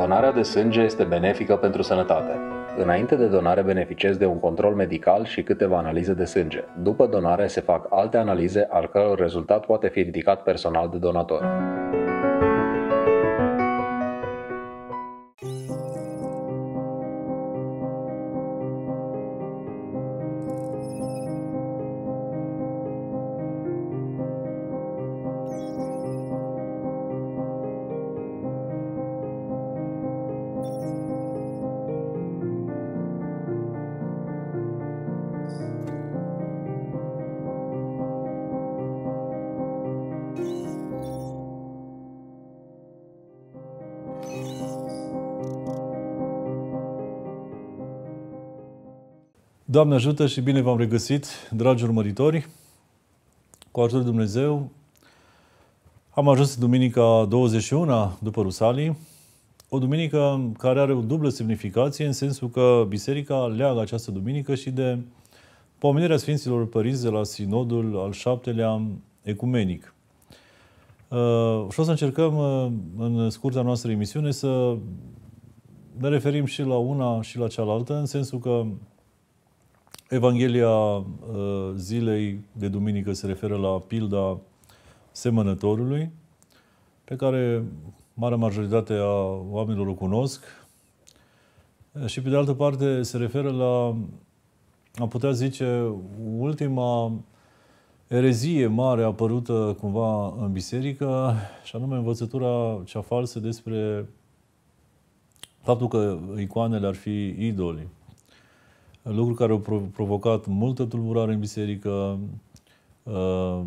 Donarea de sânge este benefică pentru sănătate. Înainte de donare beneficiez de un control medical și câteva analize de sânge. După donare se fac alte analize al căror rezultat poate fi ridicat personal de donator. Doamne ajută și bine v-am regăsit, dragi urmăritori! Cu ajutorul Dumnezeu am ajuns duminica 21 după Rusalii, o duminică care are o dublă semnificație în sensul că biserica leagă această duminică și de pomenirea Sfinților Părinți de la Sinodul al șaptelea ecumenic. Uh, și o să încercăm uh, în scurta noastră emisiune să ne referim și la una și la cealaltă, în sensul că Evanghelia uh, zilei de duminică se referă la pilda semănătorului, pe care marea majoritate a oamenilor o cunosc. Și pe de altă parte se referă la, am putea zice, ultima erezie mare apărută cumva în biserică, și anume învățătura cea falsă despre faptul că icoanele ar fi idolii lucru care a provocat multă tulburare în biserică uh,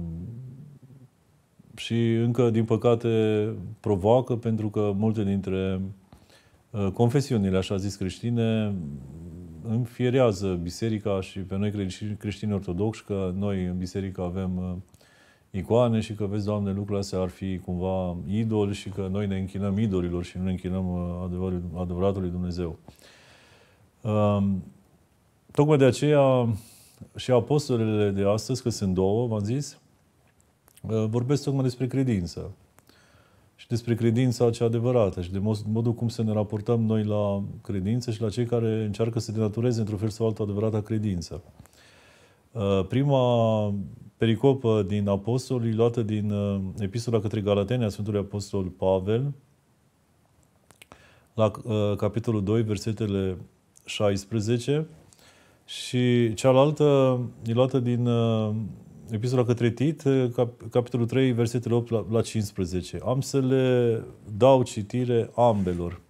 și încă, din păcate, provoacă pentru că multe dintre uh, confesiunile, așa zis, creștine înfierează biserica și pe noi creștini ortodoxi că noi în biserică avem uh, icoane și că, vezi, Doamne, lucrurile astea ar fi cumva idol și că noi ne închinăm idolilor și nu ne închinăm adevăratului Dumnezeu. Um, Tocmai de aceea și apostolele de astăzi, că sunt două, v-am zis, uh, vorbesc tocmai despre credință. Și despre credința cea adevărată și de modul cum să ne raportăm noi la credință și la cei care încearcă să denatureze într-un fel sau altul adevărata credință. Uh, prima pericopă din apostol e luată din uh, epistola către Galateni Sfântului Apostol Pavel, la capitolul 2, versetele 16 și cealaltă e luată din uh, Epistola către Tit, uh, cap- capitolul 3, versetele 8 la, la 15. Am să le dau citire ambelor.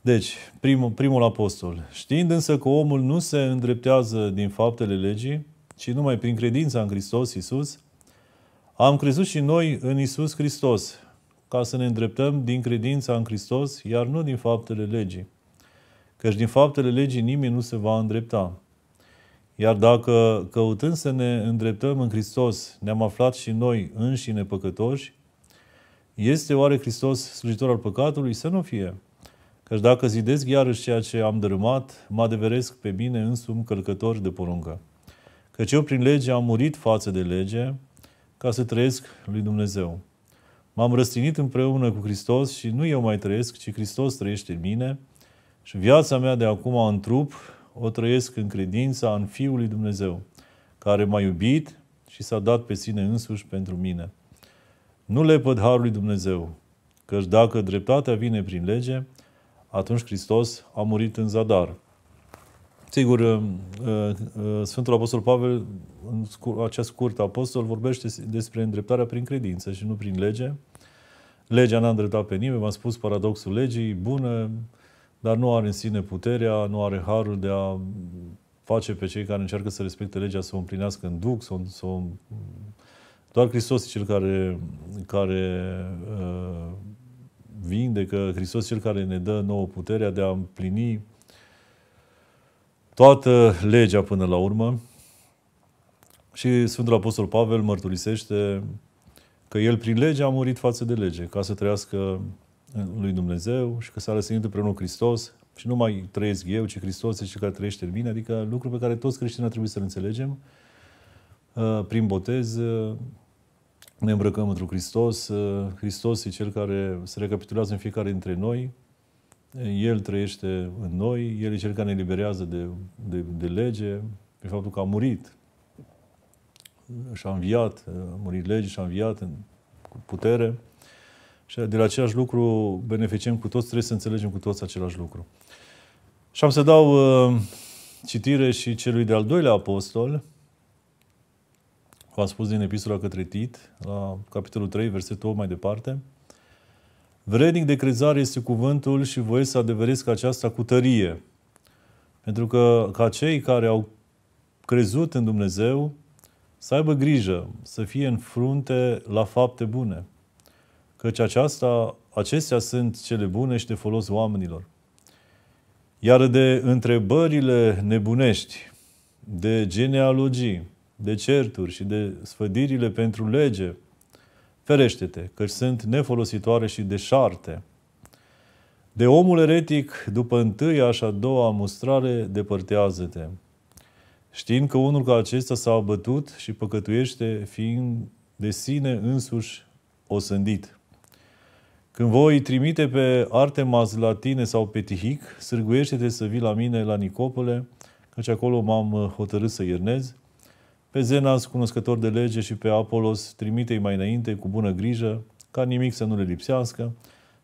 Deci, primul, primul apostol. Știind însă că omul nu se îndreptează din faptele legii, ci numai prin credința în Hristos Isus, am crezut și noi în Isus Hristos, ca să ne îndreptăm din credința în Hristos, iar nu din faptele legii căci din faptele legii nimeni nu se va îndrepta. Iar dacă, căutând să ne îndreptăm în Hristos, ne-am aflat și noi înși nepăcătoși, este oare Hristos slujitor al păcatului? Să nu fie. Căci dacă zidesc iarăși ceea ce am dărâmat, mă adeveresc pe mine însumi călcător de poruncă. Căci eu prin lege am murit față de lege ca să trăiesc lui Dumnezeu. M-am răstinit împreună cu Hristos și nu eu mai trăiesc, ci Hristos trăiește în mine – și viața mea de acum în trup o trăiesc în credința în Fiul lui Dumnezeu, care m-a iubit și s-a dat pe sine însuși pentru mine. Nu lepăd harul lui Dumnezeu, căci dacă dreptatea vine prin lege, atunci Hristos a murit în zadar. Sigur, uh, uh, Sfântul Apostol Pavel, în acest scurtă apostol, vorbește despre îndreptarea prin credință și nu prin lege. Legea n-a îndreptat pe nimeni, v-am spus paradoxul legii, bună, dar nu are în sine puterea, nu are harul de a face pe cei care încearcă să respecte legea să o împlinească în duc, să o, să o... Doar Hristos e cel care, care uh, vindecă, Hristos cel care ne dă nouă puterea de a împlini toată legea până la urmă. Și Sfântul Apostol Pavel mărturisește că el prin lege a murit față de lege, ca să trăiască lui Dumnezeu și că s-a răsărit împreună Hristos și nu mai trăiesc eu, ci Hristos este cel care trăiește în mine, adică lucruri pe care toți creștinii ar trebui să-l înțelegem. Uh, prin botez uh, ne îmbrăcăm într-un Hristos, uh, Hristos e cel care se recapitulează în fiecare dintre noi, El trăiește în noi, El e cel care ne liberează de, de, de lege, pe faptul că a murit și a înviat, a murit lege și a înviat în, cu putere și de la același lucru beneficiem cu toți, trebuie să înțelegem cu toți același lucru. Și am să dau uh, citire și celui de-al doilea apostol, v-am spus din epistola către Tit, la capitolul 3, versetul 8 mai departe. Vrednic de crezare este cuvântul și voi să adeveresc aceasta cu tărie. Pentru că ca cei care au crezut în Dumnezeu să aibă grijă să fie în frunte la fapte bune – căci aceasta, acestea sunt cele bune și de folos oamenilor. Iar de întrebările nebunești, de genealogii, de certuri și de sfădirile pentru lege, ferește-te, căci sunt nefolositoare și deșarte. De omul eretic, după întâia și a doua mustrare, depărtează-te. Știind că unul ca acesta s-a abătut și păcătuiește, fiind de sine însuși osândit. Când voi trimite pe Artemas la tine sau pe Tihic, sârguiește-te să vii la mine la Nicopole, căci acolo m-am uh, hotărât să iernez. Pe Zenas, cunoscător de lege, și pe Apolos, trimite-i mai înainte cu bună grijă, ca nimic să nu le lipsească,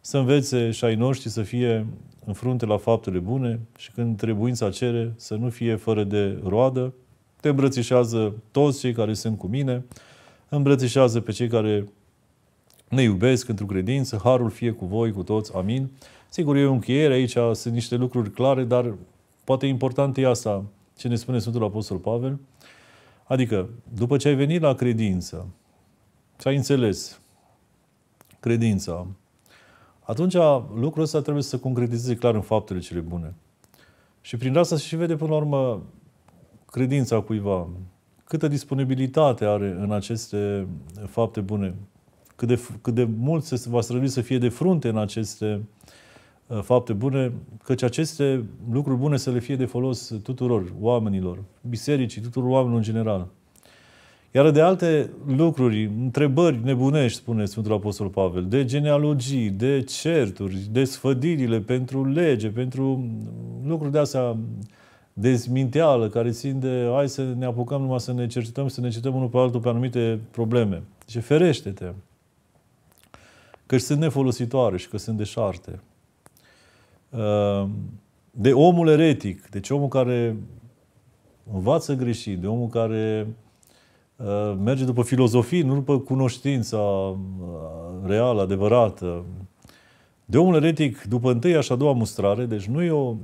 să învețe și ai noștri să fie în frunte la faptele bune și când trebuința cere să nu fie fără de roadă, te îmbrățișează toți cei care sunt cu mine, îmbrățișează pe cei care ne iubesc într-o credință, harul fie cu voi, cu toți, amin. Sigur, e o încheiere aici, sunt niște lucruri clare, dar poate important e asta ce ne spune Sfântul Apostol Pavel. Adică, după ce ai venit la credință, ce ai înțeles credința, atunci lucrul ăsta trebuie să se concretizeze clar în faptele cele bune. Și prin asta se și vede, până la urmă, credința cuiva, câtă disponibilitate are în aceste fapte bune cât de, cât de mult se va străbi să fie de frunte în aceste uh, fapte bune, căci aceste lucruri bune să le fie de folos tuturor oamenilor, bisericii, tuturor oamenilor în general. Iar de alte lucruri, întrebări nebunești, spune Sfântul Apostol Pavel, de genealogii, de certuri, de sfădirile pentru lege, pentru lucruri de astea dezminteală, care țin de hai să ne apucăm numai să ne cercetăm, să ne cercetăm unul pe altul pe anumite probleme. Deci ferește-te! că sunt nefolositoare și că sunt deșarte. Ehm, de omul eretic, deci omul care învață greșit, de omul care merge după filozofie, nu după cunoștința reală, adevărată. De omul eretic, după întâia și a doua mustrare, deci nu e o,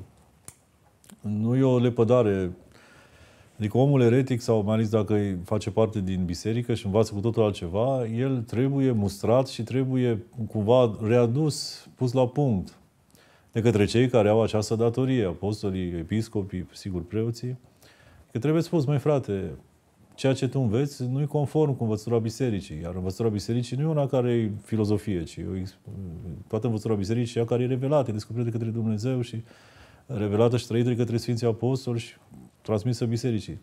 nu e o lepădare Adică omul eretic sau mai ales dacă face parte din biserică și învață cu totul altceva, el trebuie mustrat și trebuie cumva readus, pus la punct de către cei care au această datorie, apostolii, episcopii, sigur preoții, că trebuie spus, mai frate, ceea ce tu înveți nu e conform cu învățătura bisericii. Iar învățătura bisericii nu e una care e filozofie, ci e toată învățătura bisericii e care e revelată, e descoperită de către Dumnezeu și revelată și trăită de către Sfinții Apostoli și transmisă bisericii.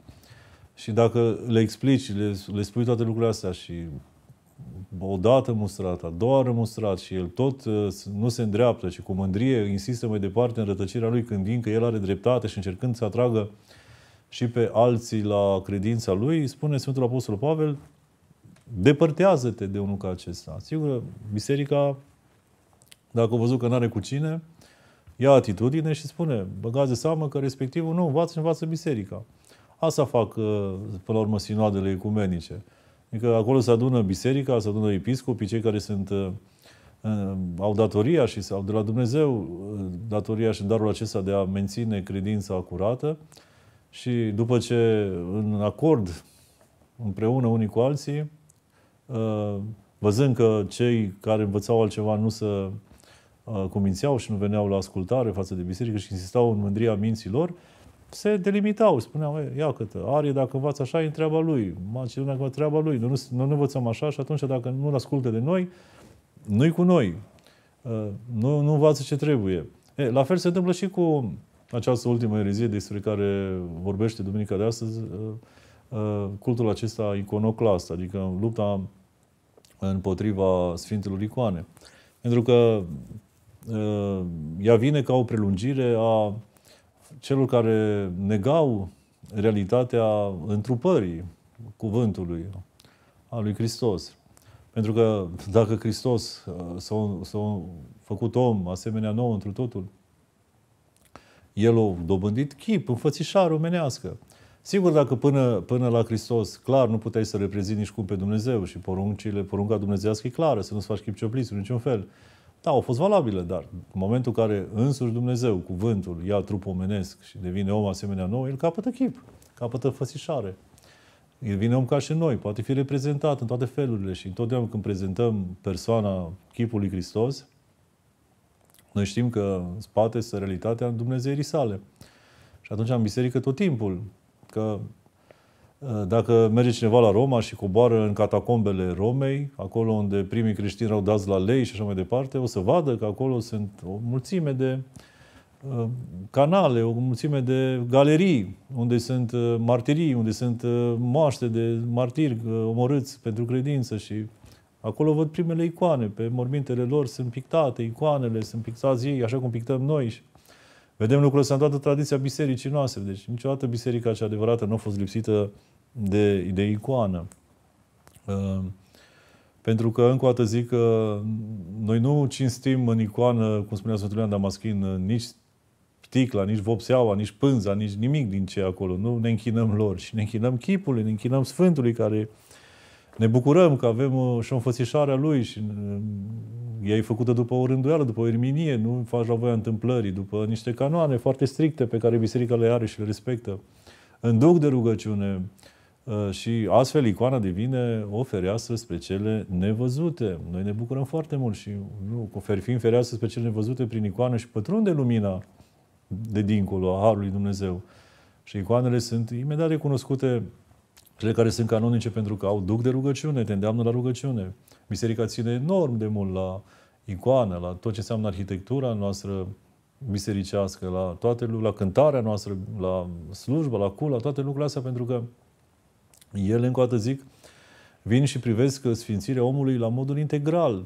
Și dacă le explici, le, le spui toate lucrurile astea și o dată mustrat, a doua oară mustrat și el tot uh, nu se îndreaptă și cu mândrie insistă mai departe în rătăcirea lui când din că el are dreptate și încercând să atragă și pe alții la credința lui, spune Sfântul Apostol Pavel, depărtează-te de unul ca acesta. Sigur, biserica, dacă a văzut că nu are cu cine, ia atitudine și spune, băgați de seamă că respectivul nu învață și învață biserica. Asta fac, uh, până la urmă, sinoadele ecumenice. Adică acolo se adună biserica, se adună episcopii, cei care sunt, uh, uh, au datoria și au de la Dumnezeu datoria și darul acesta de a menține credința curată și după ce în acord împreună unii cu alții, văzând că cei care învățau altceva nu se Uh, cumințeau și nu veneau la ascultare față de biserică și insistau în mândria lor, se delimitau, spuneau, ia câtă, Arie dacă învață așa, e în treaba lui, Macedonia dacă treaba lui, noi nu, nu învățăm așa și atunci dacă nu-l ascultă de noi, nu-i cu noi, uh, nu, nu învață ce trebuie. E, la fel se întâmplă și cu această ultimă erezie despre care vorbește duminica de astăzi, uh, cultul acesta iconoclast, adică lupta împotriva Sfintelor Icoane. Pentru că Eh, ea vine ca o prelungire a celor care negau realitatea întrupării cuvântului a lui Hristos. Pentru că dacă Hristos eh, s-a, s-a făcut om asemenea nou întru totul, el a dobândit chip, înfățișare omenească. Sigur, dacă până, până la Hristos, clar, nu puteai să reprezinti nici cum pe Dumnezeu și poruncile, porunca dumnezească e clară, să nu-ți faci chip în niciun fel. Da, au fost valabile, dar în momentul în care însuși Dumnezeu, cuvântul, ia trup omenesc și devine om asemenea nou, el capătă chip, capătă fățișare. El vine om ca și noi, poate fi reprezentat în toate felurile și întotdeauna când prezentăm persoana chipului Hristos, noi știm că în spate este realitatea în Dumnezeirii sale. Și atunci în biserică tot timpul, că Eh, dacă merge cineva la Roma și coboară în catacombele Romei, acolo unde primii creștini au dat la lei și așa mai departe, o să vadă că acolo sunt o mulțime de eh, canale, o mulțime de galerii unde sunt eh, martirii, unde sunt moaște de martiri omorâți pentru credință și acolo văd primele icoane, pe mormintele lor sunt pictate icoanele, sunt pictați ei, așa cum pictăm noi. Vedem lucrul ăsta în toată tradiția bisericii noastre. Deci niciodată biserica cea adevărată nu a fost lipsită de, de icoană. Ehm, pentru că, încă o dată zic că noi nu cinstim în icoană, cum spunea Sfântul Ioan Damaschin, nici sticla, nici vopseaua, nici pânza, nici nimic din ce acolo. Nu ne închinăm lor și ne închinăm chipului, ne închinăm Sfântului care ne bucurăm că avem uh, și o înfățișare a lui și uh, ea e făcută după o rânduială, după o erminie, nu faci la voia întâmplării, după niște canoane foarte stricte pe care biserica le are și le respectă. În duc de rugăciune uh, și astfel icoana devine o fereastră spre cele nevăzute. Noi ne bucurăm foarte mult și nu, fiind fereastră spre cele nevăzute prin icoană și pătrunde lumina de dincolo a Harului Dumnezeu. Și icoanele sunt imediat recunoscute cele care sunt canonice pentru că au duc de rugăciune, te îndeamnă la rugăciune. Biserica ține enorm de mult la icoană, la tot ce înseamnă arhitectura noastră bisericească, la toate la cântarea noastră, la slujba, la cul, la toate lucrurile astea, pentru că ele, încă o dată zic, vin și privesc sfințirea omului la modul integral,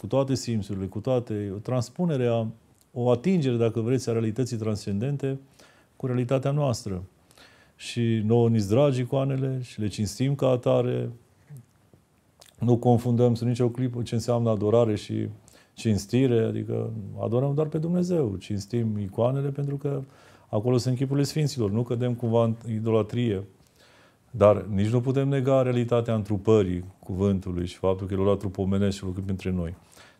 cu toate simțurile, cu toate, o transpunere o atingere, dacă vreți, a realității transcendente cu realitatea noastră și nouă ni dragi icoanele și le cinstim ca atare. Nu confundăm sub nicio clipă ce înseamnă adorare și cinstire, adică adorăm doar pe Dumnezeu, cinstim icoanele pentru că acolo sunt chipurile Sfinților, nu cădem cumva în idolatrie. Dar nici nu putem nega realitatea întrupării cuvântului și faptul că el a luat trup omenesc și lucrând printre noi.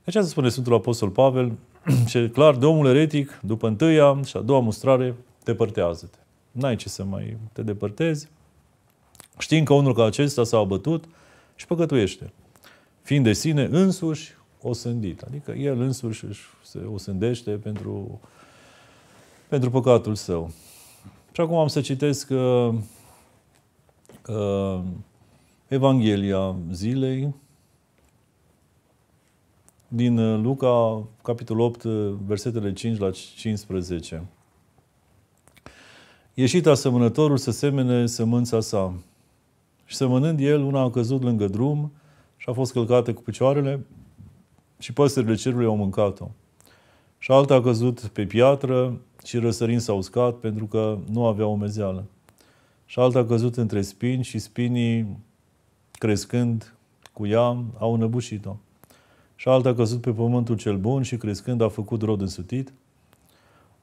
Deci asta spune Sfântul Apostol Pavel, ce clar de omul eretic, după întâia și a doua mustrare, părtează te n-ai ce să mai te depărtezi. Știind că unul ca acesta s-a abătut și păcătuiește, fiind de sine însuși osândit. Adică el însuși se osândește pentru, pentru păcatul său. Și acum am să citesc uh, uh, Evanghelia zilei din uh, Luca, capitolul 8, uh, versetele 5 la 15. Ieșit asemănătorul să semene sămânța sa. Și semănând el, una a căzut lângă drum și a fost călcată cu picioarele și păsările cerului au mâncat-o. Și alta a căzut pe piatră și răsărind s-a uscat pentru că nu avea mezeală. Și alta a căzut între spini și spinii, crescând cu ea, au înăbușit-o. Și alta a căzut pe pământul cel bun și crescând a făcut rod însutit –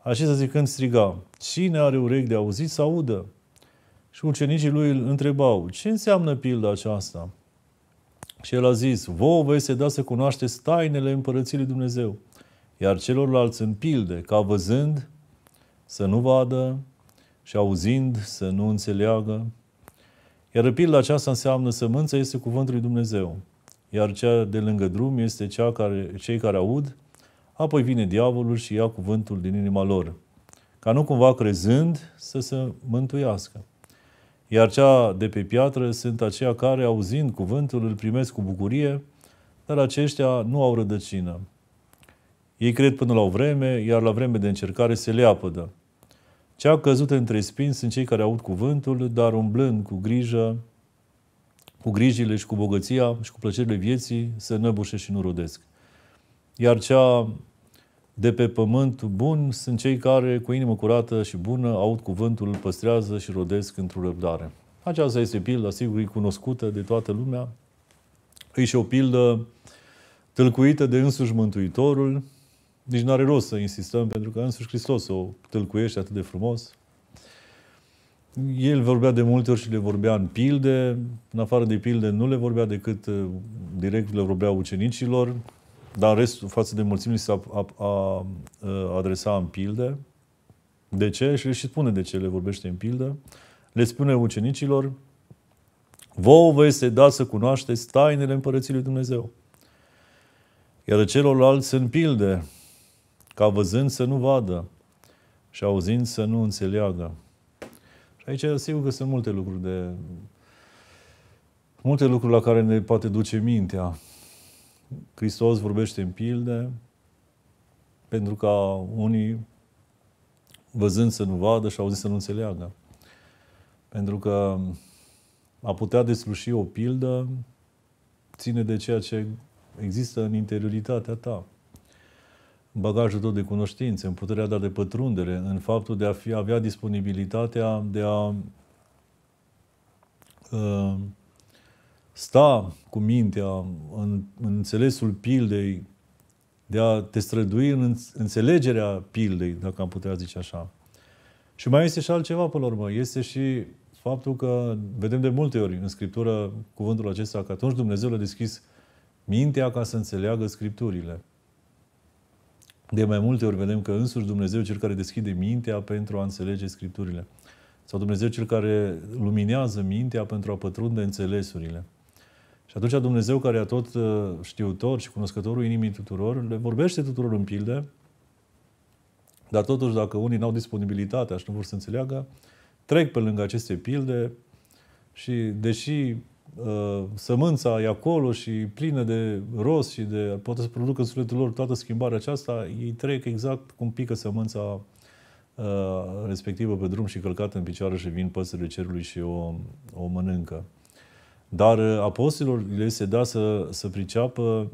Așa să zicând striga, cine are urechi de auzit să audă? Și ucenicii lui îl întrebau, ce înseamnă pilda aceasta? Și el a zis, vouă vă este da să cunoașteți tainele împărății lui Dumnezeu, iar celorlalți în pilde, ca văzând să nu vadă și auzind să nu înțeleagă. Iar pilda aceasta înseamnă sămânța este cuvântul lui Dumnezeu, iar cea de lângă drum este cea care, cei care aud Apoi vine diavolul și ia cuvântul din inima lor, ca nu cumva crezând să se mântuiască. Iar cea de pe piatră sunt aceia care, auzind cuvântul, îl primesc cu bucurie, dar aceștia nu au rădăcină. Ei cred până la o vreme, iar la vreme de încercare se leapădă. Cea căzută între spini sunt cei care aud cuvântul, dar umblând cu grijă, cu grijile și cu bogăția și cu plăcerile vieții, se năbușe și nu rodesc. Iar cea de pe pământ bun sunt cei care, cu inimă curată și bună, aud cuvântul, îl păstrează și rodesc într-o răbdare. Aceasta este pildă, sigur, e cunoscută de toată lumea. E și o pildă tâlcuită de însuși Mântuitorul. Nici nu are rost să insistăm, pentru că însuși Hristos o tâlcuiește atât de frumos. El vorbea de multe ori și le vorbea în pilde. În afară de pilde, nu le vorbea decât uh, direct le vorbea ucenicilor, dar rest față de mulțimi se a, a, a, adresa în pilde. De ce? Și le și spune de ce le vorbește în pildă. Le spune ucenicilor, vouă vă este dat să cunoașteți tainele Împărății Lui Dumnezeu. Iar celorlalți sunt pilde, ca văzând să nu vadă și auzind să nu înțeleagă. Și aici sigur că sunt multe lucruri de multe lucruri la care ne poate duce mintea. Hristos vorbește în pilde pentru ca unii, văzând să nu vadă și auzind să nu înțeleagă. Pentru că a putea desluși o pildă ține de ceea ce există în interioritatea ta. În bagajul tău de cunoștințe, în puterea ta de pătrundere, în faptul de a fi, avea disponibilitatea de a uh, sta cu mintea în, în înțelesul pildei, de a te strădui în înțelegerea pildei, dacă am putea zice așa. Și mai este și altceva, până la urmă. Este și faptul că vedem de multe ori în Scriptură cuvântul acesta că atunci Dumnezeu le-a deschis mintea ca să înțeleagă Scripturile. De mai multe ori vedem că însuși Dumnezeu cel care deschide mintea pentru a înțelege Scripturile. Sau Dumnezeu cel care luminează mintea pentru a pătrunde înțelesurile. Și atunci Dumnezeu, care e tot uh, știutor și cunoscătorul inimii tuturor, le vorbește tuturor în pilde, dar totuși dacă unii n-au disponibilitatea și nu vor să înțeleagă, trec pe lângă aceste pilde și deși uh, sămânța e acolo și plină de rost și de poate să producă în sufletul lor toată schimbarea aceasta, ei trec exact cum pică sămânța uh, respectivă pe drum și călcată în picioare și vin păsările cerului și o, o mănâncă. Dar uh, apostolilor le se da să, să priceapă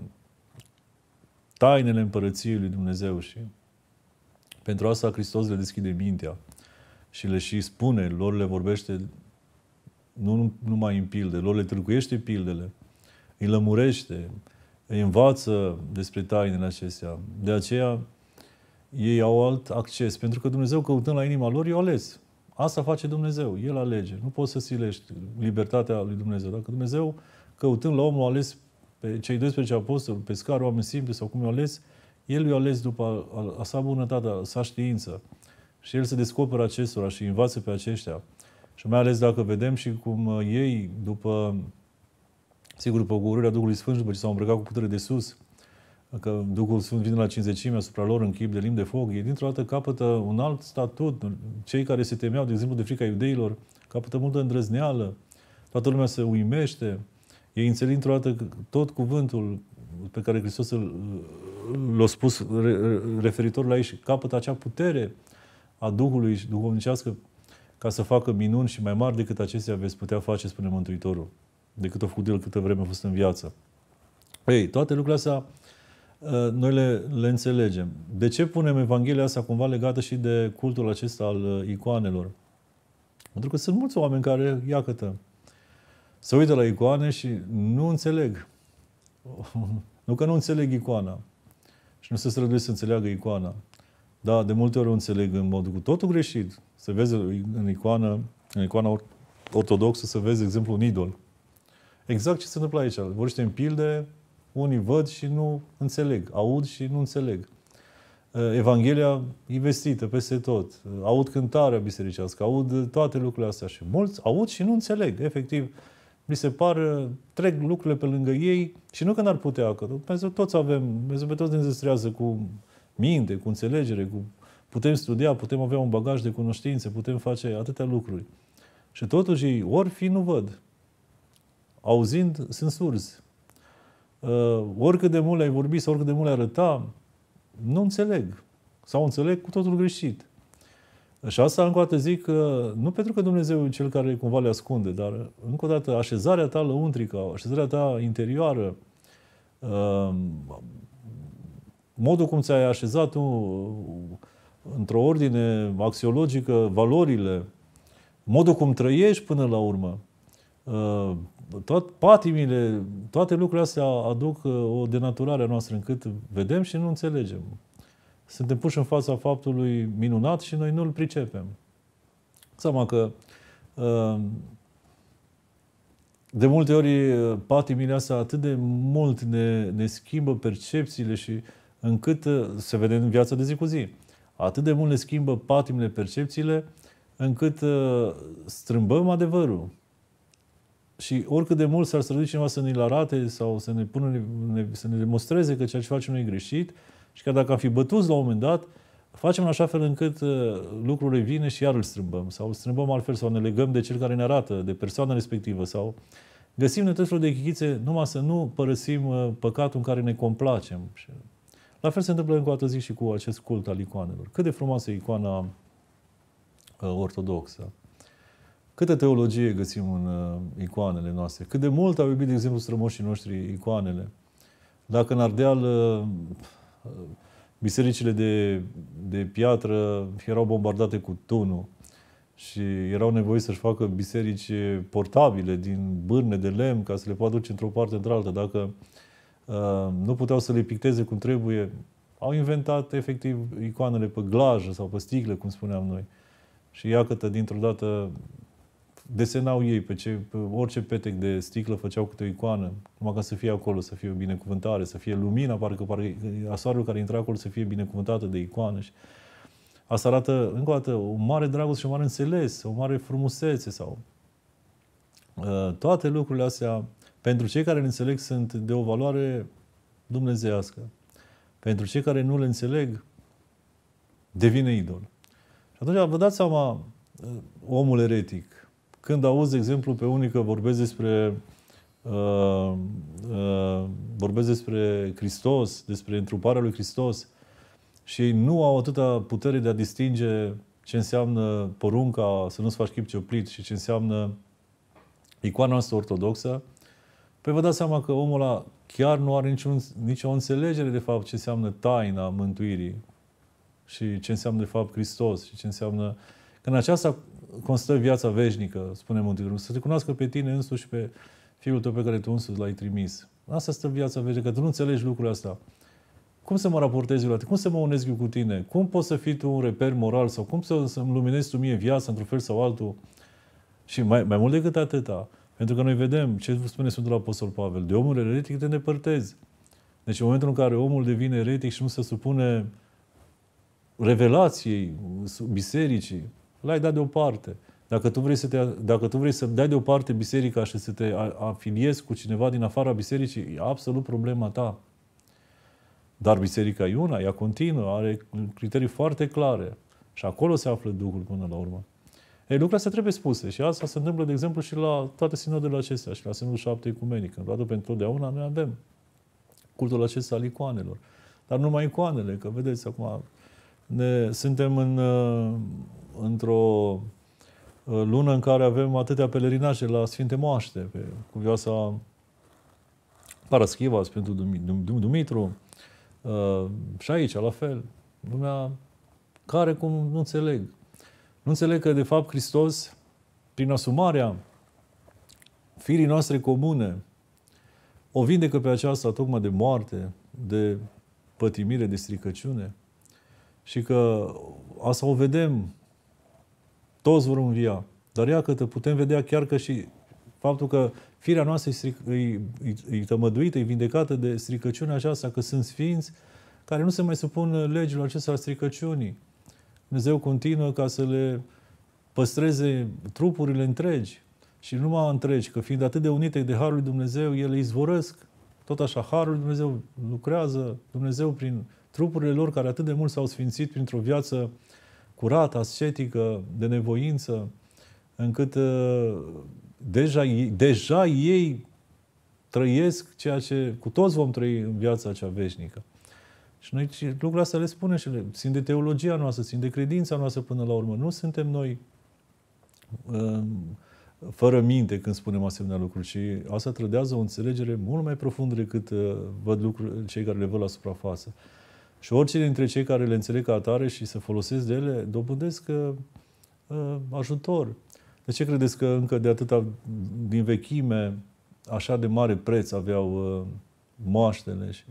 tainele împărăției lui Dumnezeu și pentru asta Hristos le deschide mintea și le și spune, lor le vorbește nu numai în pilde, lor le trăcuiește pildele, îi lămurește, îi învață despre tainele acestea. De aceea ei au alt acces, pentru că Dumnezeu căutând la inima lor, i-a ales. Asta face Dumnezeu. El alege. Nu poți să silești libertatea lui Dumnezeu. Dacă Dumnezeu, căutând la omul, ales pe cei 12 apostoli, pe scară, oameni simpli sau cum i au ales, el i-a ales după a, a sa bunătate, a sa știință. Și el se descoperă acestora și învață pe aceștia. Și mai ales dacă vedem și cum uh, ei, după, sigur, după gururile Duhului Sfânt, după ce s-au îmbrăcat cu putere de sus, că Duhul Sfânt vine la cinzecime asupra lor în chip de limbi de foc, ei dintr-o dată capătă un alt statut. Cei care se temeau, de exemplu, de frica iudeilor, capătă multă îndrăzneală, toată lumea se uimește, ei înțeleg dintr-o dată tot cuvântul pe care Hristos l-a spus referitor la ei și capătă acea putere a Duhului și duhovnicească ca să facă minuni și mai mari decât acestea veți putea face, spune Mântuitorul, decât a făcut el câtă vreme a fost în viață. Ei, toate lucrurile astea Eh, noi le, le înțelegem. De ce punem Evanghelia asta cumva legată și de cultul acesta al eh, icoanelor? Pentru că sunt mulți oameni care, iacătă, se uită la icoane și nu înțeleg. nu că nu înțeleg icoana. Și nu se străduie să înțeleagă icoana. Da, de multe ori o înțeleg în mod cu totul greșit. Se vezi în icoană, în icoana ortodoxă, să vezi, de exemplu, un idol. Exact ce se întâmplă aici. Vorbește în pilde unii văd și nu înțeleg, aud și nu înțeleg. Uh, Evanghelia investită peste tot. Uh, aud cântarea bisericească, aud uh, toate lucrurile astea și mulți aud și nu înțeleg. Efectiv, mi se par, trec lucrurile pe lângă ei și nu că n-ar putea, că Dumnezeu toți avem, Dumnezeu pe toți ne zăstrează cu minte, cu înțelegere, cu putem studia, putem avea un bagaj de cunoștințe, putem face atâtea lucruri. Și totuși ei ori fi nu văd, auzind sunt surzi uh, oricât de mult ai vorbi sau oricât de mult ai arăta, nu înțeleg. Sau înțeleg cu totul greșit. Și asta încă o dată zic, că nu pentru că Dumnezeu e cel care cumva le ascunde, dar încă o dată așezarea ta lăuntrică, așezarea ta interioară, uh, modul cum ți-ai așezat tu uh, într-o ordine axiologică valorile, modul cum trăiești până la urmă, uh, tot patimile, toate lucrurile astea aduc uh, o denaturare a noastră încât vedem și nu înțelegem. Suntem puși în fața faptului minunat și noi nu-l pricepem. Seama că uh, de multe ori uh, patimile astea atât de mult ne, ne schimbă percepțiile și încât se vede în viața de zi cu zi. Atât de mult ne schimbă patimile, percepțiile, încât strâmbăm adevărul. Și oricât de mult s-ar strădui cineva să ne-l arate sau să ne, pună, ne, să ne demonstreze că ceea ce facem noi e greșit și că dacă am fi bătuți la un moment dat, facem în așa fel încât uh, lucrurile vine și iar îl strâmbăm sau îl strâmbăm altfel sau ne legăm de cel care ne arată, de persoana respectivă sau găsim noi tot felul de chichițe numai să nu părăsim uh, păcatul în care ne complacem. La fel se întâmplă încă o dată zi și cu acest cult al icoanelor. Cât de frumoasă e icoana uh, ortodoxă. Câtă teologie găsim în uh, icoanele noastre? Cât de mult au iubit, de exemplu, strămoșii noștri icoanele? Dacă în Ardeal uh, uh, bisericile de, de piatră erau bombardate cu tunul și erau nevoiți să-și facă biserici portabile din bârne de lemn ca să le poată duce într-o parte, într-alta. Dacă uh, nu puteau să le picteze cum trebuie, au inventat efectiv icoanele pe glajă sau pe sticle, cum spuneam noi. Și iată, dintr-o dată, desenau ei pe, ce, pe orice petec de sticlă, făceau câte o icoană, numai ca să fie acolo, să fie o binecuvântare, să fie lumina, parcă, parcă a soarelui care intra acolo să fie binecuvântată de icoană. Și asta arată, încă o dată, o mare dragoste și o mare înțeles, o mare frumusețe sau... Ă, toate lucrurile astea, pentru cei care le înțeleg, sunt de o valoare dumnezească. Pentru cei care nu le înțeleg, devine idol. Și atunci vă dați seama, ă, omul eretic, când auzi, de exemplu, pe unii că vorbesc despre Uh, uh, vorbesc despre Hristos, despre întruparea lui Hristos și ei nu au atâta putere de a distinge ce înseamnă porunca să nu-ți faci chip cioplit și ce înseamnă icoana noastră ortodoxă, păi vă dați seama că omul ăla chiar nu are niciun, nicio înțelegere de fapt ce înseamnă taina mântuirii și ce înseamnă de fapt Hristos și ce înseamnă... Că în aceasta constă viața veșnică, spune Mântuitorul, să te cunoască pe tine însuși și pe Fiul tău pe care tu însuți l-ai trimis. Asta stă viața veșnică, tu nu înțelegi lucrurile asta. Cum să mă raportez eu la tine? Cum să mă unesc eu cu tine? Cum poți să fii tu un reper moral? Sau cum să, să-mi luminezi tu mie viața într-un fel sau altul? Și mai, mai mult decât atâta, pentru că noi vedem ce spune Sfântul Apostol Pavel, de omul eretic te îndepărtezi. Deci în momentul în care omul devine eretic și nu se supune revelației bisericii, l-ai dat deoparte. Dacă tu vrei, să te, dacă tu vrei să dai deoparte biserica și să te afiliezi cu cineva din afara bisericii, e absolut problema ta. Dar biserica e una, ea continuă, are criterii foarte clare. Și acolo se află Duhul până la urmă. Ei, lucrurile astea trebuie spuse și asta se întâmplă, de exemplu, și la toate sinodele acestea și la sinodul șapte ecumenic. În toată pentru totdeauna noi avem cultul acesta al icoanelor. Dar numai icoanele, că vedeți acum, ne, suntem în, uh, într-o uh, lună în care avem atâtea pelerinaje la Sfinte Moaște, pe cuvioasa Paraschiva, Sfântul Dumitru, uh, și aici, la fel. Lumea care cum nu înțeleg. Nu înțeleg că, de fapt, Hristos, prin asumarea firii noastre comune, o vindecă pe aceasta tocmai de moarte, de pătimire, de stricăciune. Și că asta o vedem toți vor învia. Dar ia că putem vedea chiar că și faptul că firea noastră e, stric, e, e, e tămăduită, e vindecată de stricăciunea aceasta, că sunt sfinți care nu se mai supun legilor acestor stricăciunii. Dumnezeu continuă ca să le păstreze trupurile întregi și nu numai întregi, că fiind atât de unite de Harul Dumnezeu, ele izvorăsc. Tot așa, Harul Dumnezeu lucrează, Dumnezeu prin trupurile lor care atât de mult s-au sfințit printr-o viață curată, ascetică, de nevoință, încât uh, deja, deja ei trăiesc ceea ce cu toți vom trăi în viața cea veșnică. Și noi lucrurile astea le spunem și le țin de teologia noastră, țin de credința noastră până la urmă. Nu suntem noi um, fără minte când spunem asemenea lucruri, Și asta trădează o înțelegere mult mai profundă decât uh, văd lucruri, cei care le văd la suprafață. Și oricine dintre cei care le înțeleg ca atare și se folosesc de ele, dobândesc uh, ajutor. De ce credeți că încă de atâta din vechime așa de mare preț aveau uh, moaștele și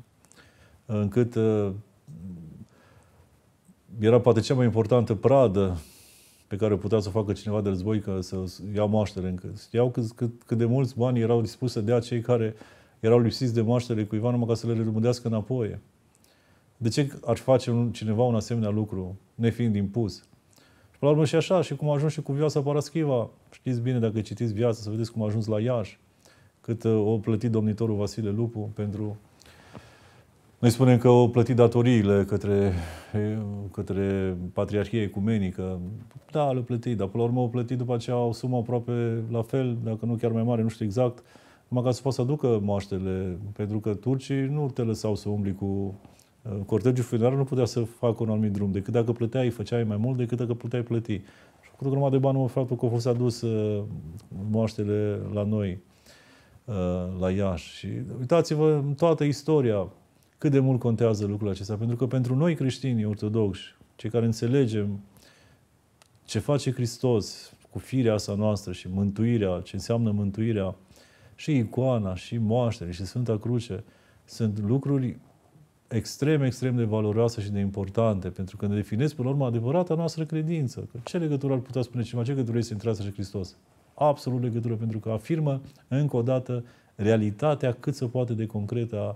uh, încât uh, era poate cea mai importantă pradă pe care putea să o facă cineva de război, ca să ia moaștele. încă. știau cât, cât, cât de mulți bani erau dispuși să dea cei care erau lipsiți de moaștele cuiva numai ca să le rămânească înapoi. De ce ar face cineva un asemenea lucru, nefiind impus? Și până la urmă și așa, și cum a ajuns și cu Vioasa Paraschiva. Știți bine, dacă citiți Viața, să vedeți cum a ajuns la Iași, cât uh, o plătit domnitorul Vasile Lupu pentru... Noi spunem că o plătit datoriile către, eh, către Patriarhia Ecumenică. Da, le plătit, dar până la urmă o plătit după aceea o sumă aproape la fel, dacă nu chiar mai mare, nu știu exact, numai ca să poată să aducă moaștele, pentru că turcii nu te lăsau să umbli cu cortegiul funerar nu putea să facă un anumit drum, decât dacă plăteai, făceai mai mult decât dacă puteai plăti. Și cu o grămadă de bani, faptul că a fost adus uh, moaștele la noi, uh, la Iași. Și uitați-vă în toată istoria cât de mult contează lucrul acesta. Pentru că pentru noi creștini ortodoxi, cei care înțelegem ce face Hristos cu firea sa noastră și mântuirea, ce înseamnă mântuirea, și icoana, și moaștere, și Sfânta Cruce, sunt lucruri extrem, extrem de valoroase și de importante, pentru că ne definez până la urmă, adevărata noastră credință. Că ce legătură ar putea spune cineva? Ce legătură este între și Hristos? Absolut legătură, pentru că afirmă, încă o dată, realitatea cât se poate de concretă a,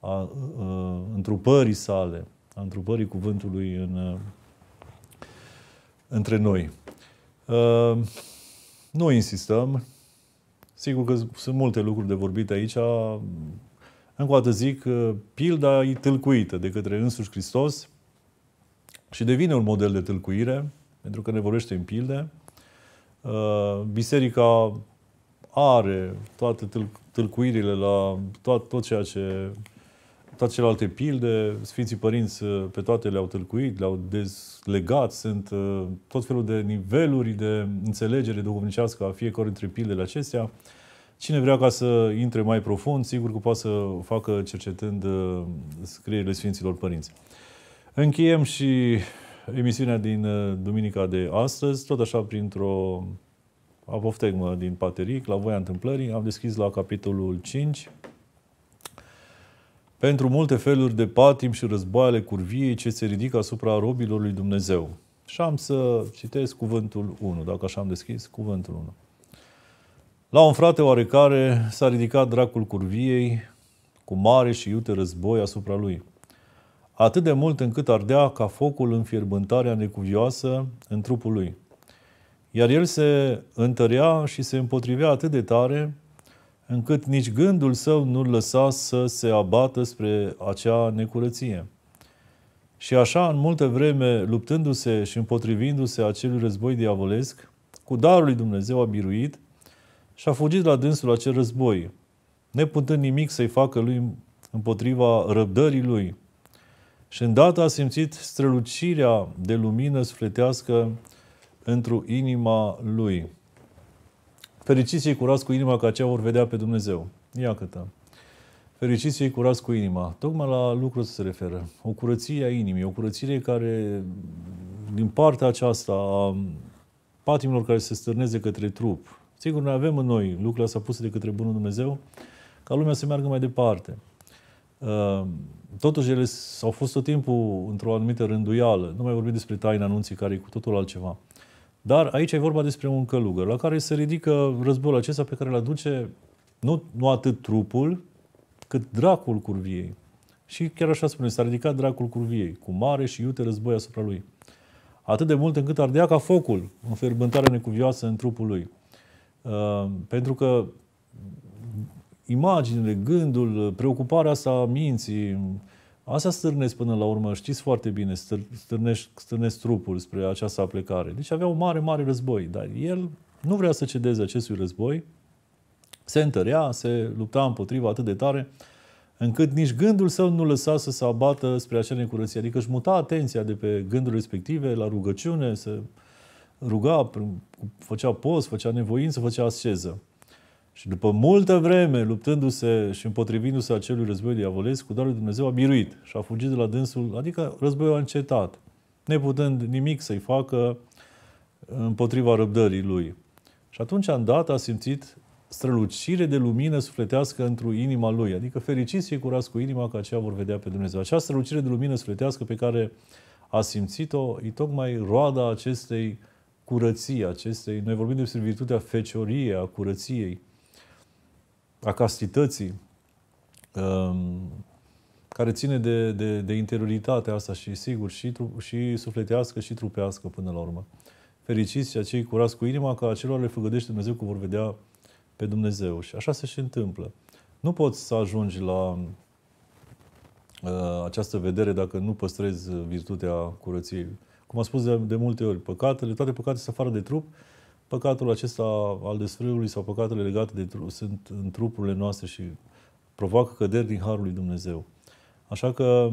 a, a, a întrupării sale, a întrupării cuvântului în, a, uh, între noi. A, uh, nu insistăm. Sigur că sunt multe lucruri de vorbit aici încă o dată zic, pilda e tâlcuită de către însuși Hristos și devine un model de tâlcuire, pentru că ne vorbește în pilde. Uh, biserica are toate tâlcuirile la tot, tot ceea ce toate celelalte pilde, Sfinții Părinți uh, pe toate le-au tâlcuit, le-au dezlegat, sunt uh, tot felul de niveluri de înțelegere duhovnicească a fiecare dintre pildele acestea. Cine vrea ca să intre mai profund, sigur că poate să facă cercetând uh, scrierile Sfinților Părinți. Încheiem și emisiunea din uh, duminica de astăzi, tot așa printr-o apoftegmă din Pateric, la voia întâmplării. Am deschis la capitolul 5. Pentru multe feluri de patim și războaiele curviei ce se ridică asupra robilor lui Dumnezeu. Și am să citesc cuvântul 1, dacă așa am deschis, cuvântul 1. La un frate oarecare s-a ridicat dracul curviei cu mare și iute război asupra lui. Atât de mult încât ardea ca focul înfierbântarea necuvioasă în trupul lui. Iar el se întărea și se împotrivea atât de tare încât nici gândul său nu-l lăsa să se abată spre acea necurăție. Și așa, în multă vreme, luptându-se și împotrivindu-se acelui război diavolesc, cu darul lui Dumnezeu a biruit – și a fugit la dânsul acel război, neputând nimic să-i facă lui împotriva răbdării lui. Și îndată a simțit strălucirea de lumină sufletească într-o inima lui. Fericiți cei curați cu inima, că aceea vor vedea pe Dumnezeu. câtă. Fericiți cei curați cu inima. Tocmai la lucrul se referă. O curăție a inimii, o curățire care, din partea aceasta a patimilor care se stârneze către trup, Sigur, noi avem în noi lucrurile astea puse de către Bunul Dumnezeu ca lumea să meargă mai departe. Ehm, totuși, ele au fost tot timpul într-o anumită rânduială. Nu mai vorbim despre taina anunții, care e cu totul altceva. Dar aici e vorba despre un călugăr, la care se ridică războiul acesta pe care îl aduce nu, nu atât trupul, cât dracul curviei. Și chiar așa spune, s-a ridicat dracul curviei, cu mare și iute război asupra lui. Atât de mult încât ardea ca focul, înfermântarea necuvioasă în trupul lui. Ehm, pentru că imaginile, gândul, preocuparea asta a minții, astea stârnesc până la urmă, știți foarte bine, stârnești, stârnesc trupul spre această plecare. Deci avea un mare, mare război, dar el nu vrea să cedeze acestui război, se întărea, se lupta împotriva atât de tare, încât nici gândul său nu lăsa să se abată spre acea necurăție. Adică își muta atenția de pe gândurile respective, la rugăciune, să se ruga, făcea post, făcea nevoință, făcea asceză. Și după multă vreme, luptându-se și împotrivindu-se acelui război diavolesc, cu darul Dumnezeu a biruit și a fugit de la dânsul, adică războiul a încetat, neputând nimic să-i facă împotriva răbdării lui. Și atunci, în dată, a simțit strălucire de lumină sufletească într-o inima lui. Adică fericiți și curați cu inima, că aceea vor vedea pe Dumnezeu. Această strălucire de lumină sufletească pe care a simțit-o, e tocmai roada acestei uh, curăției acestei. Noi vorbim despre virtutea fecioriei, a curăției, a castității, um, care ține de, de, de interioritatea asta și, sigur, și, și sufletească și trupească până la urmă. Fericiți și acei curați cu inima, că acelor le făgădește Dumnezeu că vor vedea pe Dumnezeu. Și așa se și întâmplă. Nu poți să ajungi la uh, această vedere dacă nu păstrezi virtutea curăției cum am spus de, de multe ori, păcatele, toate păcatele sunt afară de trup, păcatul acesta al desfrâului sau păcatele legate de trup sunt în trupurile noastre și provoacă căderi din Harul lui Dumnezeu. Așa că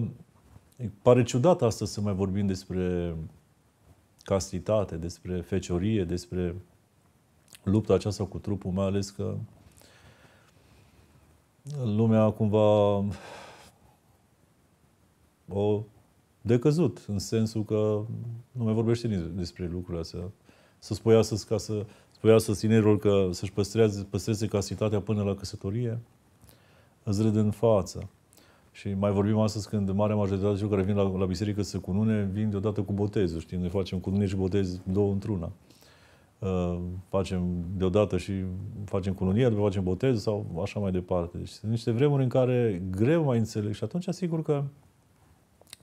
pare ciudat astăzi să mai vorbim despre castitate, despre feciorie, despre lupta aceasta cu trupul, mai ales că lumea cumva o decăzut, în sensul că nu mai vorbește nici despre lucrurile astea. Să spui astăzi ca să spunea tinerilor că să-și păstreze, păstreze casitatea până la căsătorie, îți râde în față. Și mai vorbim astăzi când marea majoritate celor care vin la, la biserică să cunune, vin deodată cu botezul, știi? Noi facem cunune și botez două într-una. Uh, facem deodată și facem cununia, după facem botezul sau așa mai departe. Deci sunt niște vremuri în care greu mai înțeleg și atunci sigur că uh,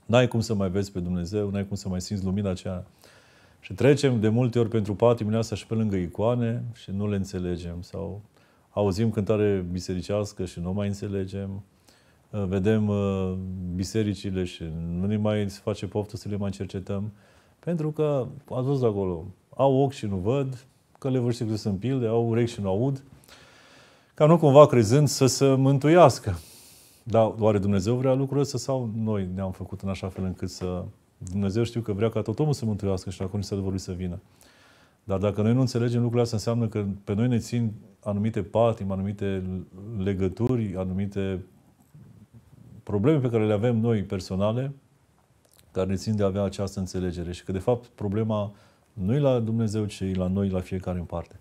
N-ai cum să mai vezi pe Dumnezeu, n-ai cum să mai simți lumina aceea. Și trecem de multe ori pentru patimile astea și pe lângă icoane și nu le înțelegem. Sau auzim cântare bisericească și nu mai înțelegem. Uh, vedem uh, bisericile și nu ne mai se face poftă să le mai cercetăm. Pentru că, a văzut acolo, au ochi și nu văd, că le că sunt pilde, au urechi și nu aud, ca nu cumva crezând să se mântuiască. Dar oare Dumnezeu vrea lucrul ăsta sau noi ne-am făcut în așa fel încât să... Dumnezeu știu că vrea ca tot omul să mântuiască și la să adevărului să vină. Dar dacă noi nu înțelegem lucrurile astea, înseamnă că pe noi ne țin anumite patim, anumite legături, anumite probleme pe care le avem noi personale, care ne țin de a avea această înțelegere și că, de fapt, problema nu e la Dumnezeu, ci la noi, la fiecare în parte.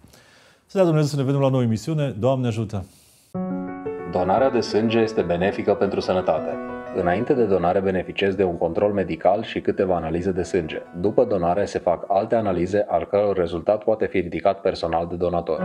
Să dea Dumnezeu să ne vedem la noi emisiune. Doamne ajută! thank you Donarea de sânge este benefică pentru sănătate. Înainte de donare beneficiez de un control medical și câteva analize de sânge. După donare se fac alte analize al căror rezultat poate fi ridicat personal de donator.